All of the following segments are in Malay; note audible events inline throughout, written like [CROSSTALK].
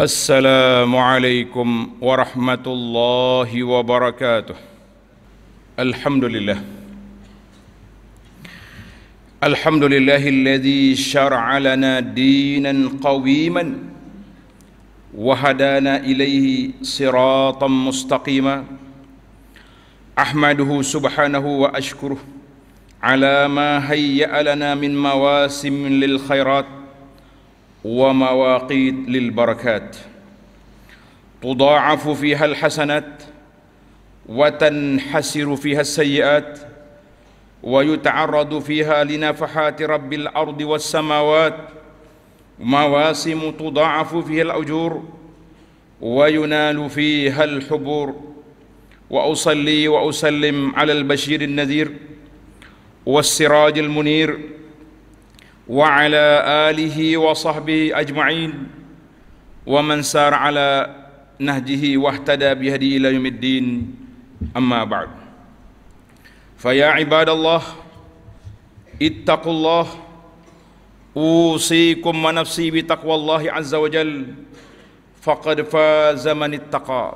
السلام عليكم ورحمة الله وبركاته الحمد لله الحمد لله الذي شرع لنا دينا قويما وهدانا إليه صراطا مستقيما أحمده سبحانه وأشكره على ما هيأ لنا من مواسم للخيرات ومواقيت للبركات تضاعف فيها الحسنات وتنحسر فيها السيئات ويتعرض فيها لنفحات رب الارض والسماوات مواسم تضاعف فيها الاجور وينال فيها الحبور واصلي واسلم على البشير النذير والسراج المنير وعلى آله وصحبه أجمعين ومن سار على نهجه واهتدى بهدي إلى يوم الدين أما بعد فيا عباد الله اتقوا الله أوصيكم ونفسي بتقوى الله عز وجل فقد فاز من اتقى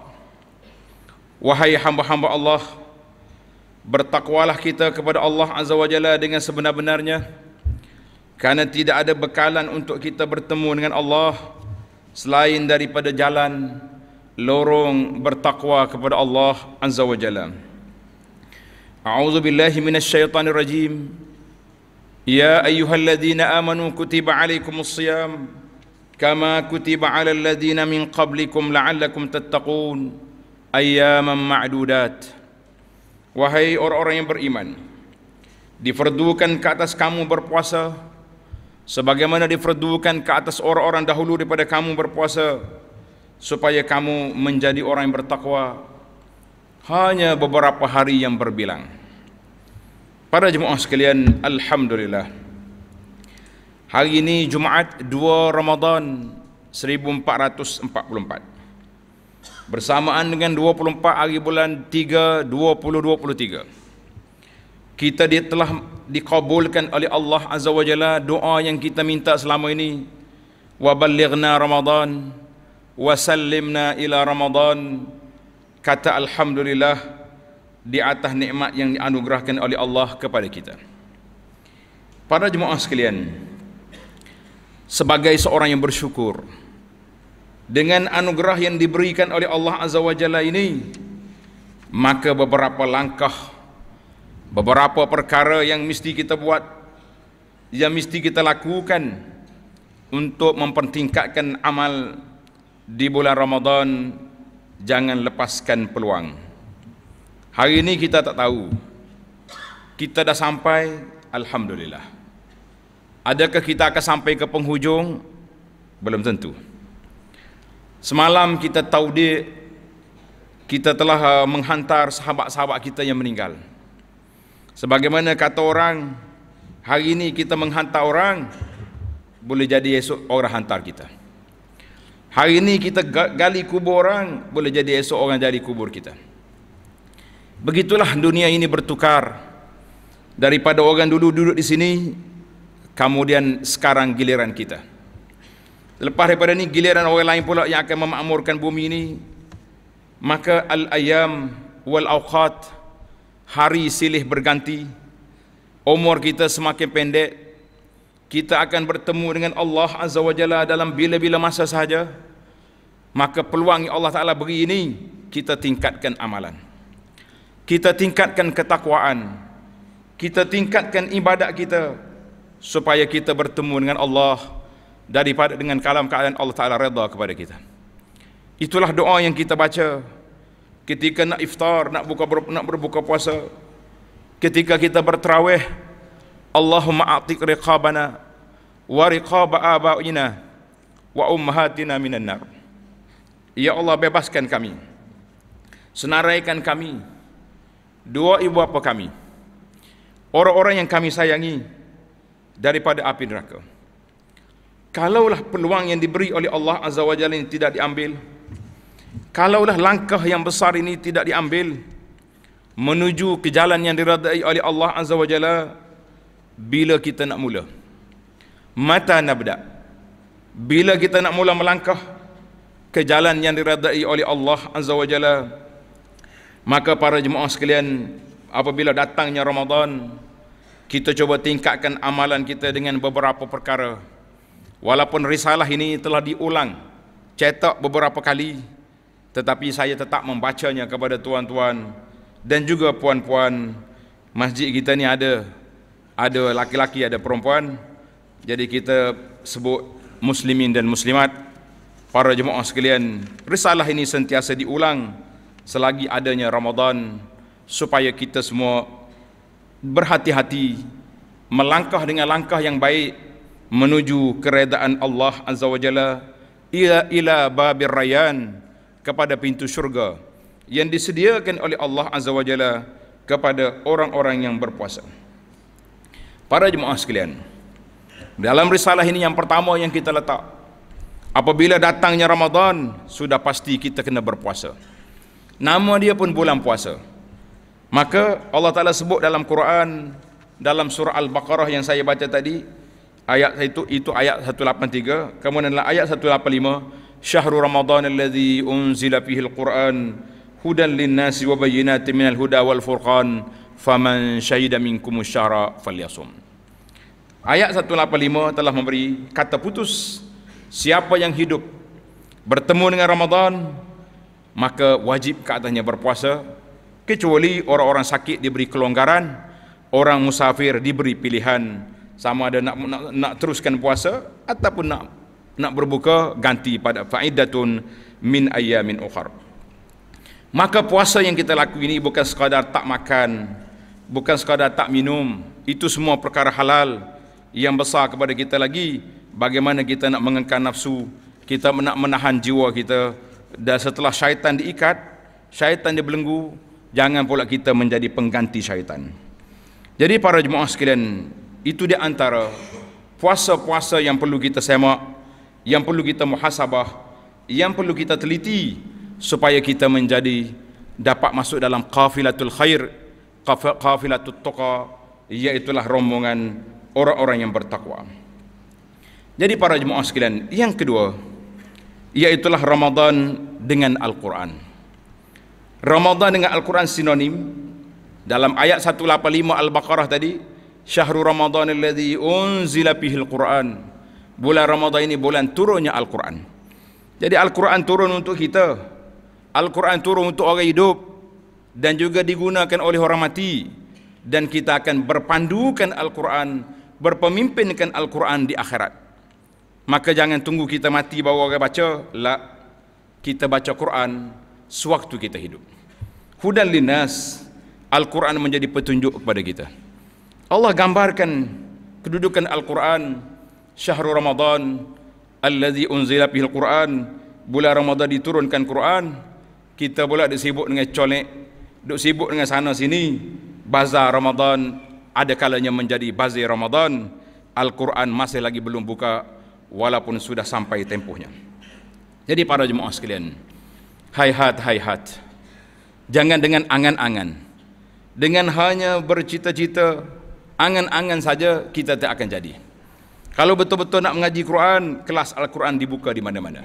وهي حمب حمب الله bertakwalah kita kepada Allah Azza wa Jalla dengan sebenar-benarnya. Karena tidak ada bekalan untuk kita bertemu dengan Allah selain daripada jalan lorong bertakwa kepada Allah Azza wa Jalla. A'udzu billahi minasyaitonir rajim. Ya ayyuhalladzina amanu kutiba 'alaikumus kama kutiba 'alal ladzina min qablikum la'allakum tattaqun ayyaman ma'dudat. Wahai orang-orang yang beriman, difardukan ke atas kamu berpuasa sebagaimana diperdukan ke atas orang-orang dahulu daripada kamu berpuasa supaya kamu menjadi orang yang bertakwa hanya beberapa hari yang berbilang para jemaah sekalian alhamdulillah hari ini Jumaat 2 Ramadan 1444 bersamaan dengan 24 hari bulan 3 2023 kita dia telah dikabulkan oleh Allah Azza wa Jalla doa yang kita minta selama ini wa balighna ramadan wa sallimna ila ramadan kata alhamdulillah di atas nikmat yang dianugerahkan oleh Allah kepada kita para jemaah sekalian sebagai seorang yang bersyukur dengan anugerah yang diberikan oleh Allah Azza wa Jalla ini maka beberapa langkah beberapa perkara yang mesti kita buat yang mesti kita lakukan untuk mempertingkatkan amal di bulan Ramadan jangan lepaskan peluang hari ini kita tak tahu kita dah sampai Alhamdulillah adakah kita akan sampai ke penghujung belum tentu semalam kita tahu dia kita telah uh, menghantar sahabat-sahabat kita yang meninggal. Sebagaimana kata orang, hari ini kita menghantar orang, boleh jadi esok orang hantar kita. Hari ini kita gali kubur orang, boleh jadi esok orang jadi kubur kita. Begitulah dunia ini bertukar. Daripada orang dulu duduk di sini, kemudian sekarang giliran kita. Lepas daripada ini giliran orang lain pula yang akan memakmurkan bumi ini. Maka al-ayam wal-awqat, hari silih berganti, umur kita semakin pendek, kita akan bertemu dengan Allah Azza wa Jalla dalam bila-bila masa sahaja, maka peluang yang Allah Ta'ala beri ini, kita tingkatkan amalan. Kita tingkatkan ketakwaan. Kita tingkatkan ibadat kita. Supaya kita bertemu dengan Allah daripada dengan kalam keadaan Allah Ta'ala reda kepada kita. Itulah doa yang Kita baca ketika nak iftar, nak buka nak berbuka puasa, ketika kita bertraweh, Allahumma atik riqabana wa riqaba abaina wa ummahatina minan nar. Ya Allah bebaskan kami. Senaraikan kami dua ibu bapa kami. Orang-orang yang kami sayangi daripada api neraka. Kalaulah peluang yang diberi oleh Allah Azza wa Jalla ini tidak diambil, Kalaulah langkah yang besar ini tidak diambil menuju ke jalan yang diradai oleh Allah Azza wa Jalla bila kita nak mula? Mata nabda. Bila kita nak mula melangkah ke jalan yang diradai oleh Allah Azza wa Jalla maka para jemaah sekalian apabila datangnya Ramadan kita cuba tingkatkan amalan kita dengan beberapa perkara walaupun risalah ini telah diulang cetak beberapa kali tetapi saya tetap membacanya kepada tuan-tuan dan juga puan-puan masjid kita ni ada ada laki-laki ada perempuan jadi kita sebut muslimin dan muslimat para jemaah sekalian risalah ini sentiasa diulang selagi adanya Ramadan supaya kita semua berhati-hati melangkah dengan langkah yang baik menuju keredaan Allah Azza wa Jalla ila ila babir rayyan kepada pintu syurga yang disediakan oleh Allah Azza wa Jalla kepada orang-orang yang berpuasa. Para jemaah sekalian, dalam risalah ini yang pertama yang kita letak, apabila datangnya Ramadan, sudah pasti kita kena berpuasa. Nama dia pun bulan puasa. Maka Allah Ta'ala sebut dalam Quran, dalam surah Al-Baqarah yang saya baca tadi, ayat itu itu ayat 183, kemudian ayat 185, Ramadhan شهر رمضان الذي أنزل فيه القرآن هدى للناس وبينات huda wal-furqan, فمن شهد منكم الشهر فليصم Ayat 185 telah memberi kata putus siapa yang hidup bertemu dengan Ramadhan maka wajib katanya berpuasa kecuali orang-orang sakit diberi kelonggaran orang musafir diberi pilihan sama ada nak nak, nak teruskan puasa ataupun nak nak berbuka ganti pada faidatun min ayamin ukhar maka puasa yang kita lakukan ini bukan sekadar tak makan bukan sekadar tak minum itu semua perkara halal yang besar kepada kita lagi bagaimana kita nak mengengkan nafsu kita nak menahan jiwa kita dan setelah syaitan diikat syaitan dibelenggu jangan pula kita menjadi pengganti syaitan jadi para jemaah sekalian itu di antara puasa-puasa yang perlu kita semak yang perlu kita muhasabah yang perlu kita teliti supaya kita menjadi dapat masuk dalam qafilatul khair qafilatul tuqa iaitu rombongan orang-orang yang bertakwa jadi para jemaah sekalian yang kedua iaitu Ramadan dengan Al-Quran Ramadan dengan Al-Quran sinonim dalam ayat 185 Al-Baqarah tadi syahrul Ramadhanil alladhi unzila bihil quran bulan Ramadhan ini bulan turunnya Al-Quran. Jadi Al-Quran turun untuk kita. Al-Quran turun untuk orang hidup dan juga digunakan oleh orang mati dan kita akan berpandukan Al-Quran, berpemimpinkan Al-Quran di akhirat. Maka jangan tunggu kita mati baru orang baca, la kita baca Quran sewaktu kita hidup. Hudan linas Al-Quran menjadi petunjuk kepada kita. Allah gambarkan kedudukan Al-Quran syahrul ramadan allazi unzila bihil quran bulan ramadan diturunkan quran kita pula duk sibuk dengan colek duk sibuk dengan sana sini bazar ramadan ada kalanya menjadi bazir ramadan al-quran masih lagi belum buka walaupun sudah sampai tempohnya. jadi para jemaah sekalian hai hat hai hat jangan dengan angan-angan dengan hanya bercita-cita angan-angan saja kita tak akan jadi. Kalau betul-betul nak mengaji Quran, kelas Al-Quran dibuka di mana-mana.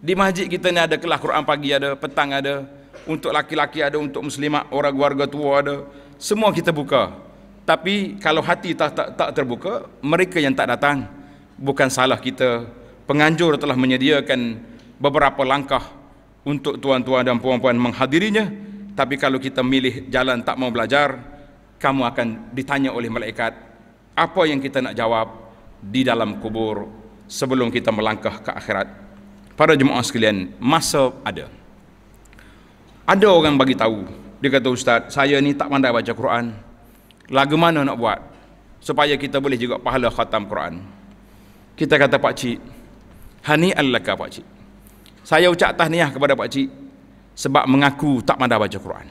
Di masjid kita ni ada kelas Quran pagi ada, petang ada, untuk laki-laki ada, untuk muslimat, orang keluarga tua ada. Semua kita buka. Tapi kalau hati tak, tak, tak terbuka, mereka yang tak datang. Bukan salah kita. Penganjur telah menyediakan beberapa langkah untuk tuan-tuan dan puan-puan menghadirinya. Tapi kalau kita milih jalan tak mau belajar, kamu akan ditanya oleh malaikat apa yang kita nak jawab di dalam kubur sebelum kita melangkah ke akhirat. Pada jemaah sekalian, masa ada. Ada orang bagi tahu, dia kata ustaz, saya ni tak pandai baca Quran. Lagu mana nak buat supaya kita boleh juga pahala khatam Quran? Kita kata pak cik, hani allaka pak cik. Saya ucap tahniah kepada pak cik sebab mengaku tak pandai baca Quran.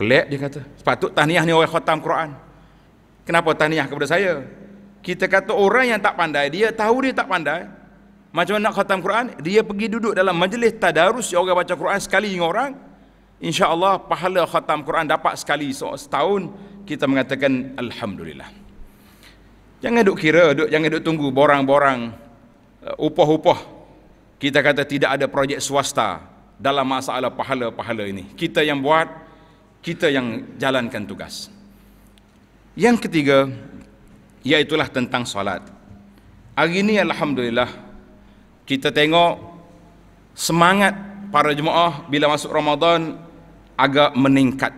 Pelik dia kata, sepatut tahniah ni orang khatam Quran. Kenapa tahniah kepada saya? kita kata orang yang tak pandai dia tahu dia tak pandai macam nak khatam Quran dia pergi duduk dalam majlis tadarus yang orang baca Quran sekali dengan orang insyaallah pahala khatam Quran dapat sekali setahun kita mengatakan alhamdulillah jangan duk kira duk jangan duk tunggu borang-borang eh, upah-upah kita kata tidak ada projek swasta dalam masalah pahala-pahala ini kita yang buat kita yang jalankan tugas yang ketiga Iaitulah tentang solat Hari ini Alhamdulillah Kita tengok Semangat para jemaah Bila masuk Ramadan Agak meningkat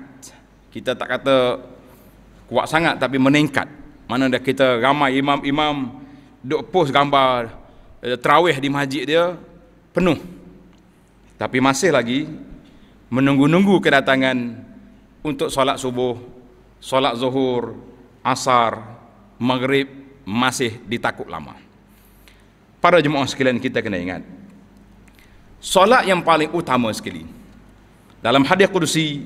Kita tak kata Kuat sangat tapi meningkat Mana dah kita ramai imam-imam Duk post gambar eh, Terawih di masjid dia Penuh Tapi masih lagi Menunggu-nunggu kedatangan Untuk solat subuh Solat zuhur Asar maghrib masih ditakut lama para jemaah sekalian kita kena ingat solat yang paling utama sekali dalam hadis qudsi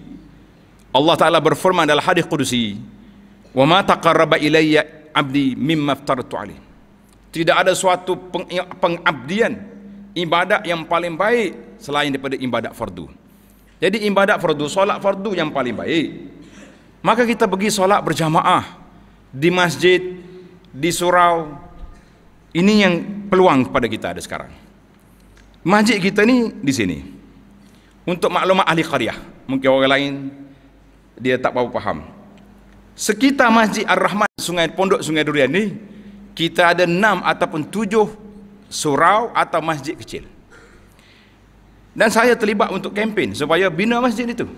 Allah Ta'ala berfirman dalam hadis qudsi: wa ma taqarraba ilayya abdi mimma aftartu alih tidak ada suatu pengabdian ibadat yang paling baik selain daripada ibadat fardu jadi ibadat fardu, solat fardu yang paling baik maka kita pergi solat berjamaah di masjid, di surau. Ini yang peluang kepada kita ada sekarang. Masjid kita ni di sini. Untuk maklumat ahli karya mungkin orang lain dia tak berapa faham. Sekitar Masjid Ar-Rahman Sungai Pondok Sungai Durian ni kita ada enam ataupun tujuh surau atau masjid kecil. Dan saya terlibat untuk kempen supaya bina masjid itu.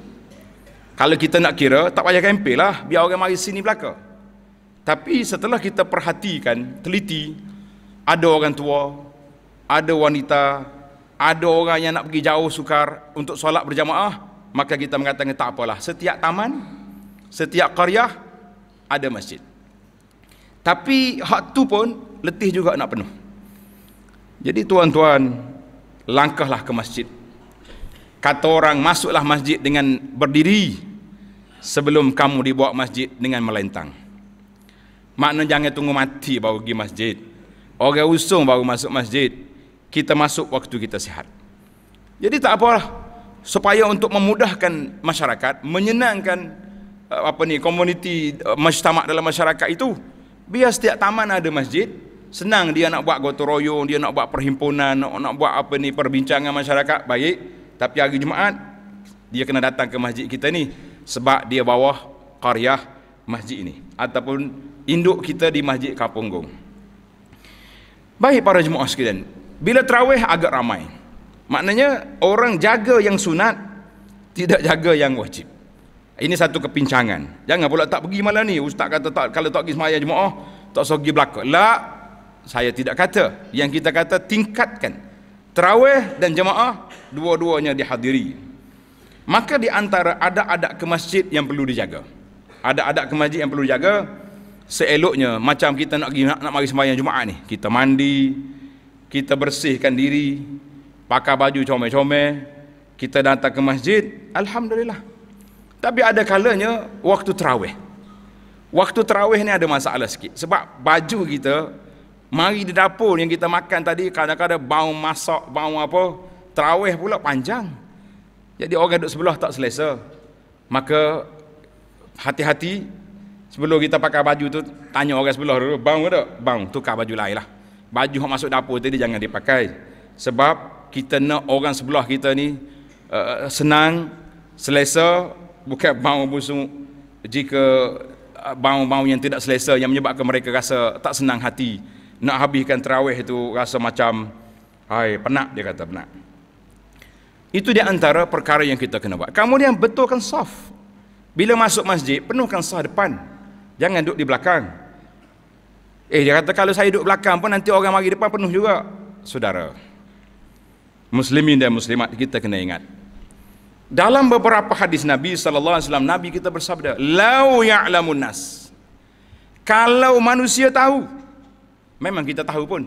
Kalau kita nak kira, tak payah kempen lah. Biar orang mari sini belakang. Tapi setelah kita perhatikan, teliti, ada orang tua, ada wanita, ada orang yang nak pergi jauh sukar untuk solat berjamaah, maka kita mengatakan tak apalah. Setiap taman, setiap karya ada masjid. Tapi hak tu pun letih juga nak penuh. Jadi tuan-tuan, langkahlah ke masjid. Kata orang, masuklah masjid dengan berdiri sebelum kamu dibawa masjid dengan melentang. Makna jangan tunggu mati baru pergi masjid. Orang usung baru masuk masjid. Kita masuk waktu kita sihat. Jadi tak apa lah Supaya untuk memudahkan masyarakat, menyenangkan eh, apa ni komuniti eh, masyarakat dalam masyarakat itu, biar setiap taman ada masjid, senang dia nak buat gotong royong, dia nak buat perhimpunan, nak, nak buat apa ni perbincangan masyarakat, baik. Tapi hari Jumaat dia kena datang ke masjid kita ni sebab dia bawah qaryah masjid ini ataupun induk kita di masjid Kapunggung. Baik para jemaah sekalian, bila tarawih agak ramai. Maknanya orang jaga yang sunat tidak jaga yang wajib. Ini satu kepincangan. Jangan pula tak pergi malam ni. Ustaz kata tak kalau tak pergi sembahyang jemaah, tak usah pergi belakang. Lah, saya tidak kata. Yang kita kata tingkatkan tarawih dan jemaah dua-duanya dihadiri. Maka diantara ada adab ke masjid yang perlu dijaga ada adat ke yang perlu jaga seeloknya macam kita nak pergi nak, nak mari sembahyang Jumaat ni kita mandi kita bersihkan diri pakai baju comel-comel kita datang ke masjid alhamdulillah tapi ada kalanya waktu tarawih waktu tarawih ni ada masalah sikit sebab baju kita mari di dapur yang kita makan tadi kadang-kadang bau masak bau apa tarawih pula panjang jadi orang duduk sebelah tak selesa maka hati-hati sebelum kita pakai baju tu tanya orang sebelah dulu bang ada bang tukar baju lain lah baju yang masuk dapur tadi jangan dipakai sebab kita nak orang sebelah kita ni uh, senang selesa bukan [LAUGHS] bau busuk jika eh, bau-bau yang tidak selesa yang menyebabkan mereka rasa tak senang hati nak habiskan terawih itu rasa macam hai penat dia kata penat itu di antara perkara yang kita kena buat kemudian betulkan soft bila masuk masjid, penuhkan sah depan. Jangan duduk di belakang. Eh, dia kata kalau saya duduk belakang pun nanti orang mari depan penuh juga. Saudara, muslimin dan muslimat kita kena ingat. Dalam beberapa hadis Nabi sallallahu alaihi wasallam Nabi kita bersabda, "Lau ya'lamun nas." Kalau manusia tahu, memang kita tahu pun.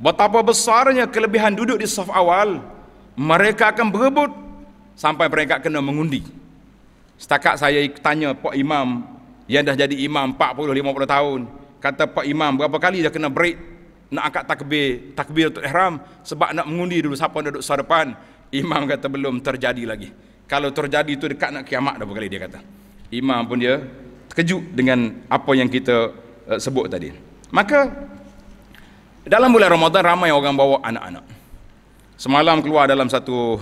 Betapa besarnya kelebihan duduk di saf awal, mereka akan berebut sampai mereka kena mengundi. Setakat saya tanya Pak Imam yang dah jadi imam 40 50 tahun, kata Pak Imam berapa kali dah kena break nak angkat takbir, takbir untuk ihram sebab nak mengundi dulu siapa nak duduk depan. Imam kata belum terjadi lagi. Kalau terjadi itu dekat nak kiamat dah berkali dia kata. Imam pun dia terkejut dengan apa yang kita uh, sebut tadi. Maka dalam bulan Ramadan ramai orang bawa anak-anak. Semalam keluar dalam satu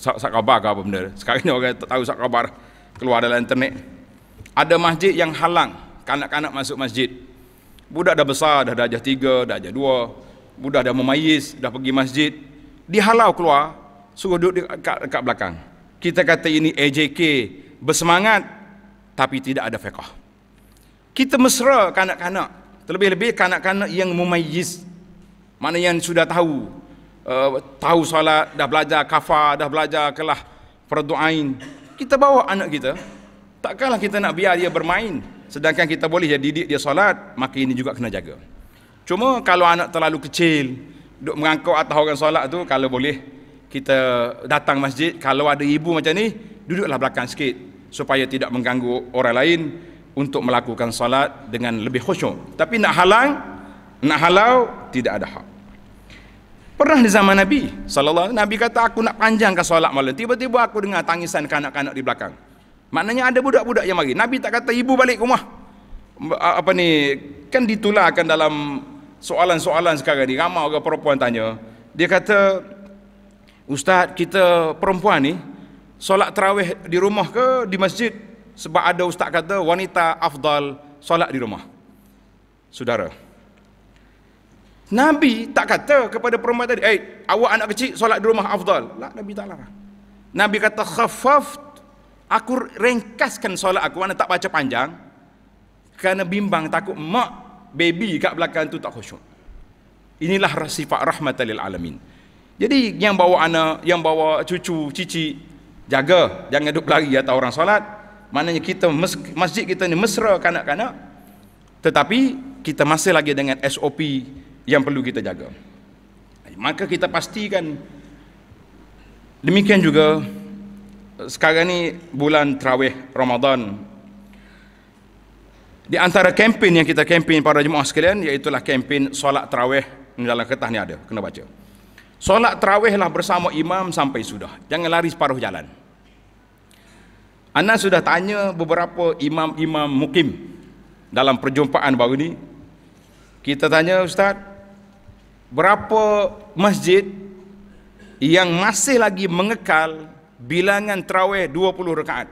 sak khabar ke apa benda sekarang ni orang tak tahu sakabar keluar dalam internet ada masjid yang halang kanak-kanak masuk masjid budak dah besar dah darjah 3 darjah dua, budak dah memayis dah pergi masjid dihalau keluar suruh duduk dekat, dekat belakang kita kata ini AJK bersemangat tapi tidak ada fiqah kita mesra kanak-kanak terlebih-lebih kanak-kanak yang memayis mana yang sudah tahu Eh, tahu solat, dah belajar kafar, dah belajar kelah perdu'ain. Kita bawa anak kita, takkanlah kita nak biar dia bermain. Sedangkan kita boleh jadi didik dia solat, maka ini juga kena jaga. Cuma kalau anak terlalu kecil, duduk mengangkau atas orang solat tu, kalau boleh kita datang masjid, kalau ada ibu macam ni, duduklah belakang sikit. Supaya tidak mengganggu orang lain untuk melakukan solat dengan lebih khusyuk. Tapi nak halang, nak halau, tidak ada hak. Pernah di zaman Nabi sallallahu Nabi kata aku nak panjangkan solat malam. Tiba-tiba aku dengar tangisan kanak-kanak di belakang. Maknanya ada budak-budak yang mari. Nabi tak kata ibu balik rumah. Apa ni? Kan ditularkan dalam soalan-soalan sekarang ni. Ramai orang perempuan tanya. Dia kata Ustaz, kita perempuan ni solat tarawih di rumah ke di masjid? Sebab ada ustaz kata wanita afdal solat di rumah. Saudara, Nabi tak kata kepada perempuan tadi, "Eh, awak anak kecil solat di rumah afdal." Tak, lah, Nabi tak larang. Nabi kata, "Khaffaf aku ringkaskan solat aku, mana tak baca panjang." Kerana bimbang takut mak baby kat belakang tu tak khusyuk. Inilah sifat rahmatan lil alamin. Jadi yang bawa anak, yang bawa cucu, cici, jaga jangan duduk lari atau orang solat. Maknanya kita masjid kita ni mesra kanak-kanak. Tetapi kita masih lagi dengan SOP yang perlu kita jaga. Maka kita pastikan demikian juga eh, sekarang ni bulan terawih Ramadan. Di antara kempen yang kita kempen pada jemaah sekalian iaitulah kempen solat terawih dalam kertas ni ada, kena baca. Solat terawihlah bersama imam sampai sudah. Jangan lari separuh jalan. Anas sudah tanya beberapa imam-imam mukim dalam perjumpaan baru ni. Kita tanya Ustaz, berapa masjid yang masih lagi mengekal bilangan terawih 20 rakaat.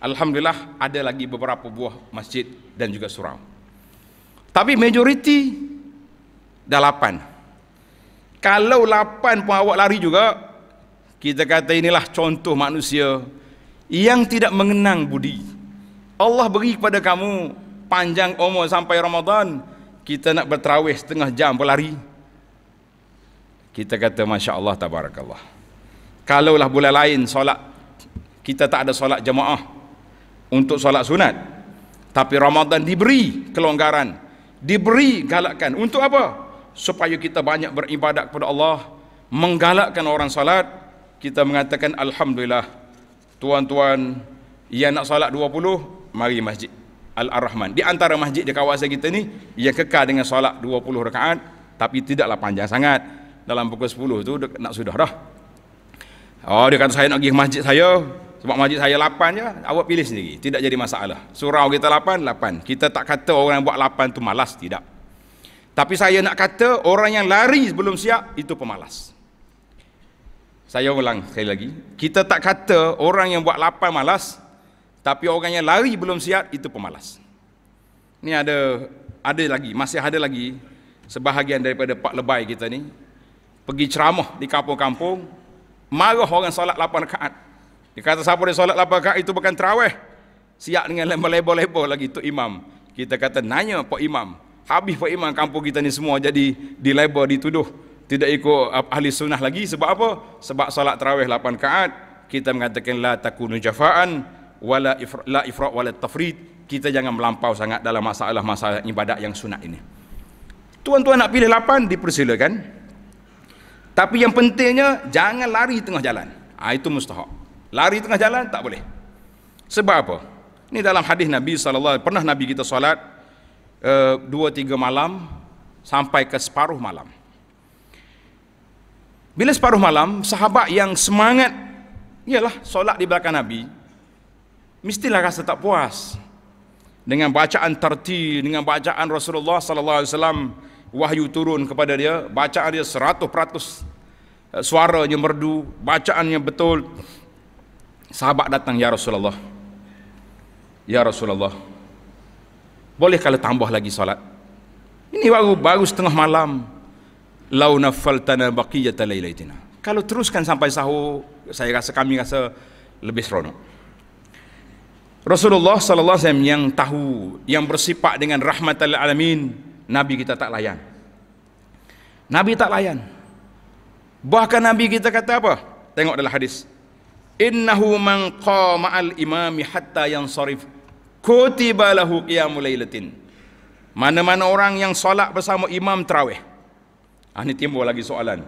Alhamdulillah ada lagi beberapa buah masjid dan juga surau. Tapi majoriti dah lapan. Kalau lapan pun awak lari juga, kita kata inilah contoh manusia yang tidak mengenang budi. Allah beri kepada kamu panjang umur sampai Ramadan, kita nak berterawih setengah jam berlari, kita kata Masya Allah Tabarakallah kalaulah bulan lain solat kita tak ada solat jemaah untuk solat sunat tapi Ramadan diberi kelonggaran diberi galakkan untuk apa? supaya kita banyak beribadat kepada Allah menggalakkan orang solat kita mengatakan Alhamdulillah tuan-tuan yang nak solat 20 mari masjid Al-Rahman di antara masjid di kawasan kita ni yang kekal dengan solat 20 rakaat tapi tidaklah panjang sangat dalam pukul 10 tu nak sudah dah. Oh dia kata saya nak pergi masjid saya sebab masjid saya 8 je, awak pilih sendiri. Tidak jadi masalah. Surau kita 8, 8. Kita tak kata orang yang buat 8 tu malas, tidak. Tapi saya nak kata orang yang lari sebelum siap itu pemalas. Saya ulang sekali lagi. Kita tak kata orang yang buat 8 malas, tapi orang yang lari belum siap itu pemalas. Ini ada ada lagi, masih ada lagi sebahagian daripada Pak Lebai kita ni pergi ceramah di kampung-kampung marah orang solat lapan rakaat dia kata siapa dia solat lapan rakaat itu bukan terawih siap dengan lebo-lebo lagi tu imam kita kata nanya Pak Imam habis Pak Imam kampung kita ni semua jadi dilebo dituduh tidak ikut ahli sunnah lagi sebab apa sebab solat terawih lapan rakaat kita mengatakan la takunu jafaan wala la ifra wala tafrid kita jangan melampau sangat dalam masalah-masalah ibadat yang sunat ini. Tuan-tuan nak pilih lapan, dipersilakan. Tapi yang pentingnya jangan lari tengah jalan. Ha, itu mustahak. Lari tengah jalan tak boleh. Sebab apa? Ini dalam hadis Nabi SAW. Pernah Nabi kita solat uh, dua tiga malam sampai ke separuh malam. Bila separuh malam, sahabat yang semangat, ialah solat di belakang Nabi, mestilah rasa tak puas dengan bacaan tertib, dengan bacaan Rasulullah saw wahyu turun kepada dia, bacaan dia seratus peratus eh, suaranya merdu, bacaannya betul. Sahabat datang, Ya Rasulullah. Ya Rasulullah. Boleh kalau tambah lagi salat. Ini baru baru setengah malam. Lau nafaltana baqiyata laylaitina. Kalau teruskan sampai sahur, saya rasa kami rasa lebih seronok. Rasulullah sallallahu alaihi wasallam yang tahu yang bersifat dengan rahmatal alamin Nabi kita tak layan. Nabi tak layan. Bahkan Nabi kita kata apa? Tengok dalam hadis. Innahu man qama imami hatta yang sarif kutiba lahu qiyamul lailatin. Mana-mana orang yang solat bersama imam tarawih. Ah ni timbul lagi soalan.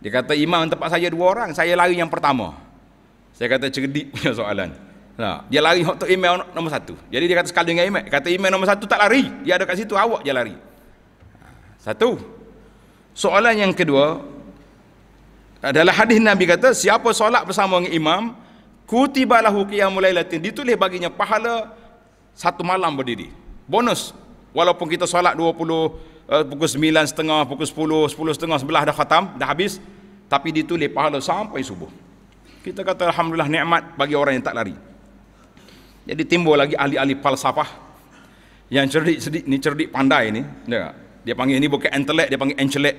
Dia kata imam tempat saya dua orang, saya lari yang pertama. Saya kata cerdik punya soalan. Nah, ha, dia lari untuk email nombor satu. Jadi dia kata sekali dengan email. Kata email nombor satu tak lari. Dia ada kat situ, awak je lari. Satu. Soalan yang kedua, adalah hadis Nabi kata, siapa solat bersama dengan imam, kutibalahu qiyamulailatin. Ditulis baginya pahala satu malam berdiri. Bonus. Walaupun kita solat 20, Uh, eh, pukul 9.30, pukul 10, 10.30, 11 dah khatam, dah habis. Tapi ditulis pahala sampai subuh. Kita kata Alhamdulillah nikmat bagi orang yang tak lari. Jadi timbul lagi ahli-ahli falsafah yang cerdik-cerdik ni cerdik pandai ni. Ya. Dia panggil ni bukan entelek, dia panggil encelek.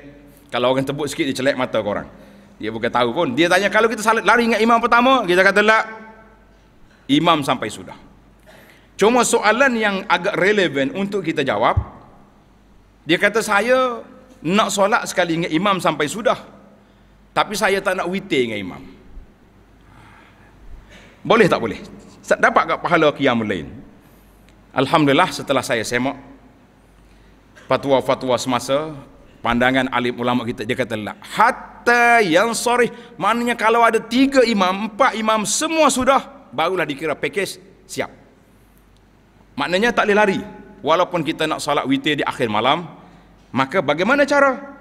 Kalau orang tebuk sikit dia celek mata orang. Dia bukan tahu pun. Dia tanya kalau kita salat lari dengan imam pertama, kita kata tak. Imam sampai sudah. Cuma soalan yang agak relevan untuk kita jawab, dia kata saya nak solat sekali dengan imam sampai sudah. Tapi saya tak nak witir dengan imam. Boleh tak boleh? tak dapat kat pahala qiyam lain alhamdulillah setelah saya semak fatwa-fatwa semasa pandangan alim ulama kita dia kata lah hatta yang sorry maknanya kalau ada tiga imam empat imam semua sudah barulah dikira pakej siap maknanya tak boleh lari walaupun kita nak salat witir di akhir malam maka bagaimana cara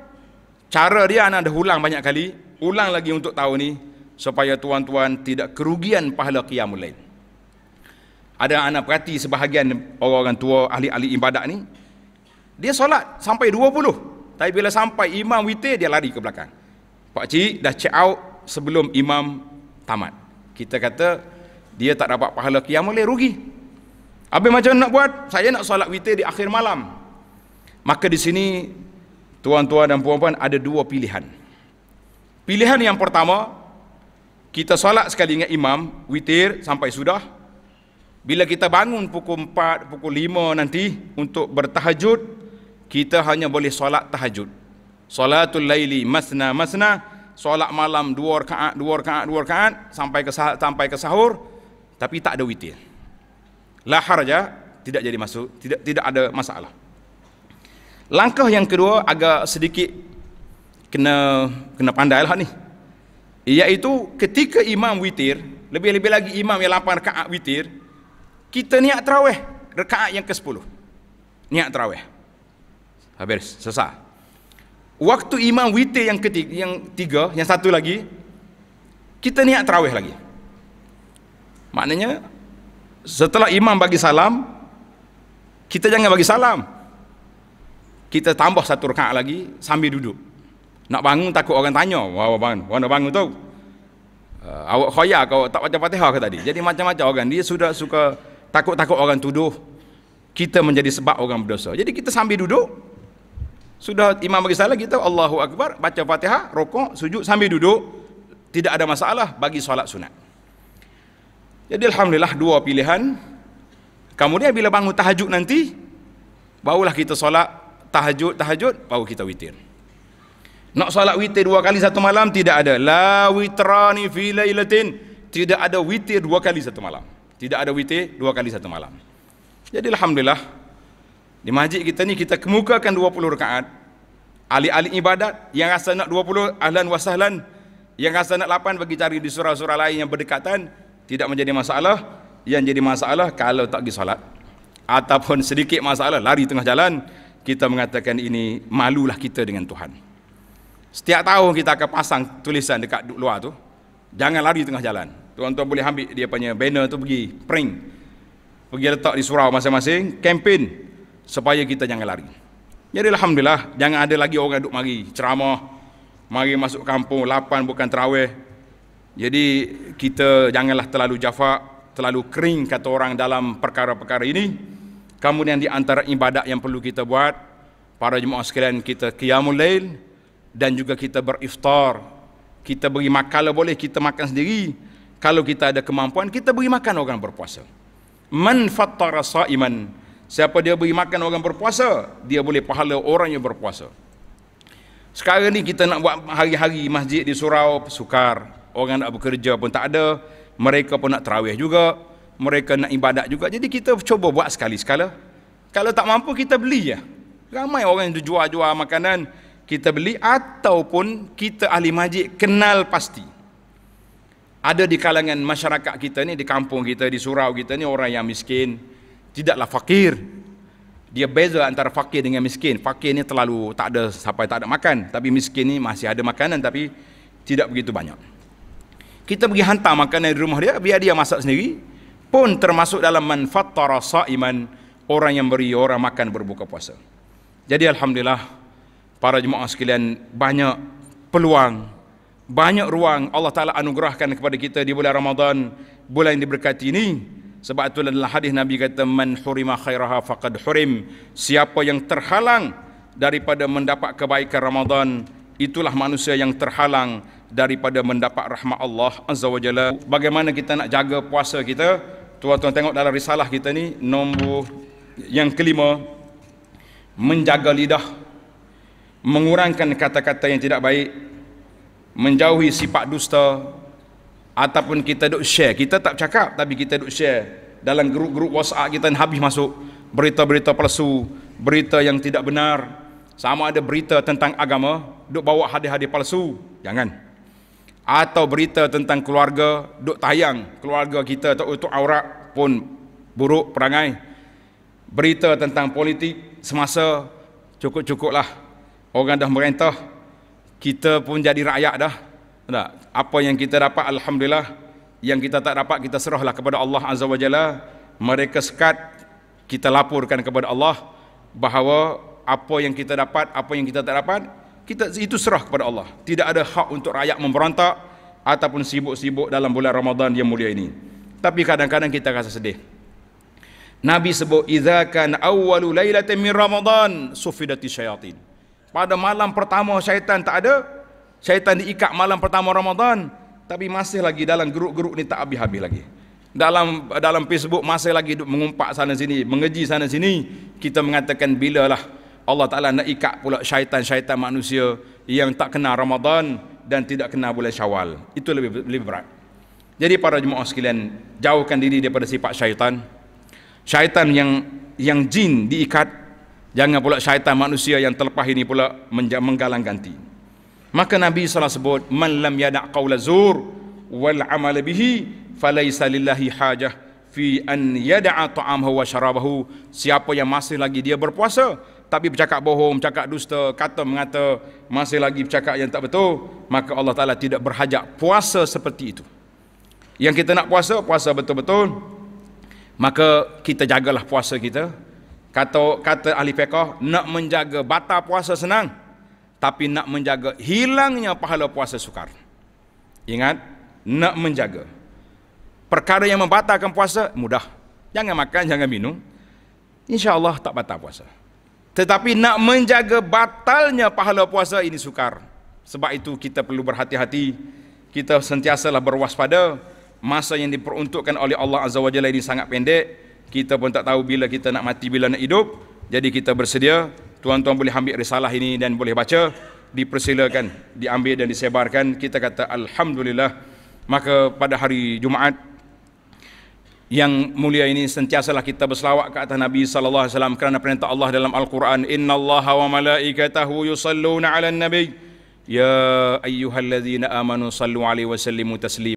cara dia anak dah ulang banyak kali ulang lagi untuk tahun ni supaya tuan-tuan tidak kerugian pahala kiamulain ada anak perhati sebahagian orang-orang tua ahli-ahli ibadat ni dia solat sampai 20 tapi bila sampai imam witir dia lari ke belakang pak cik dah check out sebelum imam tamat kita kata dia tak dapat pahala qiyam boleh rugi habis macam nak buat saya nak solat witir di akhir malam maka di sini tuan-tuan dan puan-puan ada dua pilihan pilihan yang pertama kita solat sekali dengan imam witir sampai sudah bila kita bangun pukul 4, pukul 5 nanti untuk bertahajud, kita hanya boleh solat tahajud. Solatul laili masna masna, solat malam dua rakaat, dua rakaat, dua rakaat sampai ke sahur, sampai ke sahur tapi tak ada witir. La harja tidak jadi masuk, tidak tidak ada masalah. Langkah yang kedua agak sedikit kena kena pandai lah ni. Iaitu ketika imam witir, lebih-lebih lagi imam yang 8 rakaat witir, kita niat terawih rekaat yang ke-10 niat terawih habis selesai waktu imam wite yang ketiga yang tiga yang satu lagi kita niat terawih lagi maknanya setelah imam bagi salam kita jangan bagi salam kita tambah satu rekaat lagi sambil duduk nak bangun takut orang tanya wah bangun nak bangun tu uh, awak khoyak kau tak baca fatihah ke tadi jadi macam-macam orang dia sudah suka takut-takut orang tuduh kita menjadi sebab orang berdosa jadi kita sambil duduk sudah imam bagi salah kita Allahu Akbar baca fatihah rokok sujud sambil duduk tidak ada masalah bagi solat sunat jadi Alhamdulillah dua pilihan kemudian bila bangun tahajud nanti barulah kita solat tahajud tahajud baru kita witir nak solat witir dua kali satu malam tidak ada la witrani fi lailatin tidak ada witir dua kali satu malam tidak ada witir dua kali satu malam. Jadi alhamdulillah di masjid kita ni kita kemukakan 20 rakaat. Ahli-ahli ibadat yang rasa nak 20 ahlan wasahlan yang rasa nak 8 bagi cari di surah-surah lain yang berdekatan tidak menjadi masalah. Yang jadi masalah kalau tak pergi solat ataupun sedikit masalah lari tengah jalan kita mengatakan ini malulah kita dengan Tuhan. Setiap tahun kita akan pasang tulisan dekat luar tu. Jangan lari tengah jalan. Tuan-tuan boleh ambil dia punya banner tu pergi print. Pergi letak di surau masing-masing, kempen supaya kita jangan lari. Jadi alhamdulillah jangan ada lagi orang duk mari ceramah, mari masuk kampung lapan bukan terawih. Jadi kita janganlah terlalu jafak, terlalu kering kata orang dalam perkara-perkara ini. Kemudian di antara ibadat yang perlu kita buat, para jemaah sekalian kita qiyamul lail dan juga kita beriftar. Kita beri makan boleh, kita makan sendiri kalau kita ada kemampuan kita beri makan orang berpuasa man fattara saiman siapa dia beri makan orang berpuasa dia boleh pahala orang yang berpuasa sekarang ni kita nak buat hari-hari masjid di surau sukar orang nak bekerja pun tak ada mereka pun nak terawih juga mereka nak ibadat juga jadi kita cuba buat sekali-sekala kalau tak mampu kita beli ya ramai orang yang jual-jual makanan kita beli ataupun kita ahli masjid kenal pasti ada di kalangan masyarakat kita ni di kampung kita di surau kita ni orang yang miskin tidaklah fakir dia beza antara fakir dengan miskin fakir ni terlalu tak ada sampai tak ada makan tapi miskin ni masih ada makanan tapi tidak begitu banyak kita pergi hantar makanan di rumah dia biar dia masak sendiri pun termasuk dalam manfaatara saiman orang yang beri orang makan berbuka puasa jadi alhamdulillah para jemaah sekalian banyak peluang banyak ruang Allah Ta'ala anugerahkan kepada kita di bulan Ramadhan, bulan yang diberkati ini sebab itu adalah hadis Nabi kata man hurima khairaha faqad hurim siapa yang terhalang daripada mendapat kebaikan Ramadhan, itulah manusia yang terhalang daripada mendapat rahmat Allah Azza wa Jalla bagaimana kita nak jaga puasa kita tuan-tuan tengok dalam risalah kita ni nombor yang kelima menjaga lidah mengurangkan kata-kata yang tidak baik menjauhi sifat dusta ataupun kita duk share kita tak cakap tapi kita duk share dalam grup-grup WhatsApp kita habis masuk berita-berita palsu berita yang tidak benar sama ada berita tentang agama duk bawa hadis-hadis palsu jangan atau berita tentang keluarga duk tayang keluarga kita tak untuk aurat pun buruk perangai berita tentang politik semasa cukup-cukuplah orang dah merintah kita pun jadi rakyat dah. Tak? Apa yang kita dapat alhamdulillah, yang kita tak dapat kita serahlah kepada Allah Azza wa Jalla. Mereka sekat kita laporkan kepada Allah bahawa apa yang kita dapat, apa yang kita tak dapat, kita itu serah kepada Allah. Tidak ada hak untuk rakyat memberontak ataupun sibuk-sibuk dalam bulan Ramadan yang mulia ini. Tapi kadang-kadang kita rasa sedih. Nabi sebut idza kan awwalu lailatin min Ramadan sufidati syayatin pada malam pertama syaitan tak ada syaitan diikat malam pertama Ramadan tapi masih lagi dalam geruk-geruk ni tak habis-habis lagi dalam dalam Facebook masih lagi duk mengumpak sana sini mengeji sana sini kita mengatakan bila lah Allah Taala nak ikat pula syaitan-syaitan manusia yang tak kena Ramadan dan tidak kena bulan Syawal itu lebih lebih berat jadi para jemaah sekalian jauhkan diri daripada sifat syaitan syaitan yang yang jin diikat Jangan pula syaitan manusia yang terlepas ini pula menggalang ganti. Maka Nabi salah sebut, Man lam yada' qawla zur wal amal bihi falaysa lillahi hajah fi an yada'a ta'amahu wa syarabahu. Siapa yang masih lagi dia berpuasa, tapi bercakap bohong, bercakap dusta, kata mengata, masih lagi bercakap yang tak betul, maka Allah Ta'ala tidak berhajat puasa seperti itu. Yang kita nak puasa, puasa betul-betul, maka kita jagalah puasa kita, kata kata ahli fiqh nak menjaga batal puasa senang tapi nak menjaga hilangnya pahala puasa sukar ingat nak menjaga perkara yang membatalkan puasa mudah jangan makan jangan minum insya Allah tak batal puasa tetapi nak menjaga batalnya pahala puasa ini sukar sebab itu kita perlu berhati-hati kita sentiasalah berwaspada masa yang diperuntukkan oleh Allah Azza wa Jalla ini sangat pendek kita pun tak tahu bila kita nak mati bila nak hidup jadi kita bersedia tuan-tuan boleh ambil risalah ini dan boleh baca dipersilakan diambil dan disebarkan kita kata alhamdulillah maka pada hari Jumaat yang mulia ini sentiasalah kita berselawat ke atas Nabi sallallahu alaihi wasallam kerana perintah Allah dalam Al-Quran innallaha wa malaikatahu yusalluna 'alan nabi ya ayyuhallazina amanu sallu 'alaihi wa sallimu taslim